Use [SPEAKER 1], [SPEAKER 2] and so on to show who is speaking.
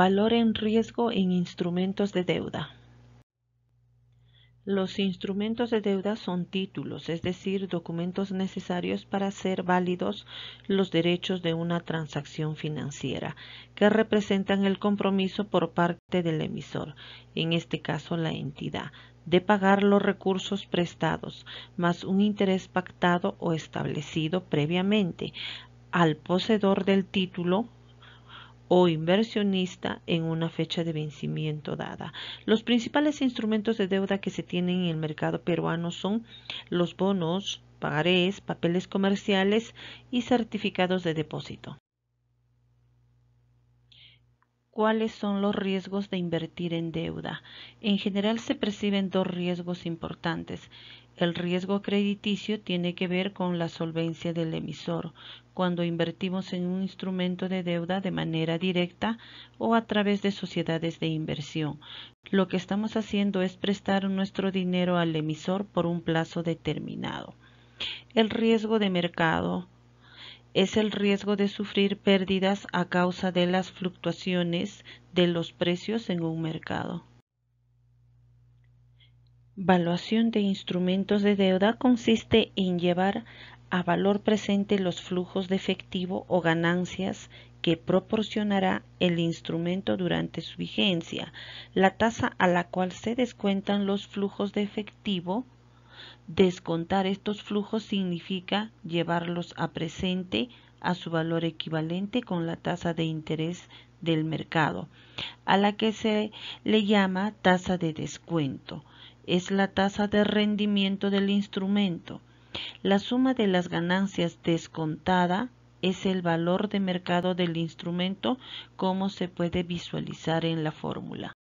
[SPEAKER 1] Valor en riesgo en instrumentos de deuda. Los instrumentos de deuda son títulos, es decir, documentos necesarios para hacer válidos los derechos de una transacción financiera, que representan el compromiso por parte del emisor, en este caso la entidad, de pagar los recursos prestados, más un interés pactado o establecido previamente al poseedor del título o inversionista en una fecha de vencimiento dada. Los principales instrumentos de deuda que se tienen en el mercado peruano son los bonos, pagarés, papeles comerciales y certificados de depósito. ¿Cuáles son los riesgos de invertir en deuda? En general se perciben dos riesgos importantes. El riesgo crediticio tiene que ver con la solvencia del emisor, cuando invertimos en un instrumento de deuda de manera directa o a través de sociedades de inversión. Lo que estamos haciendo es prestar nuestro dinero al emisor por un plazo determinado. El riesgo de mercado es el riesgo de sufrir pérdidas a causa de las fluctuaciones de los precios en un mercado. Valuación de instrumentos de deuda consiste en llevar a valor presente los flujos de efectivo o ganancias que proporcionará el instrumento durante su vigencia, la tasa a la cual se descuentan los flujos de efectivo Descontar estos flujos significa llevarlos a presente a su valor equivalente con la tasa de interés del mercado, a la que se le llama tasa de descuento. Es la tasa de rendimiento del instrumento. La suma de las ganancias descontada es el valor de mercado del instrumento como se puede visualizar en la fórmula.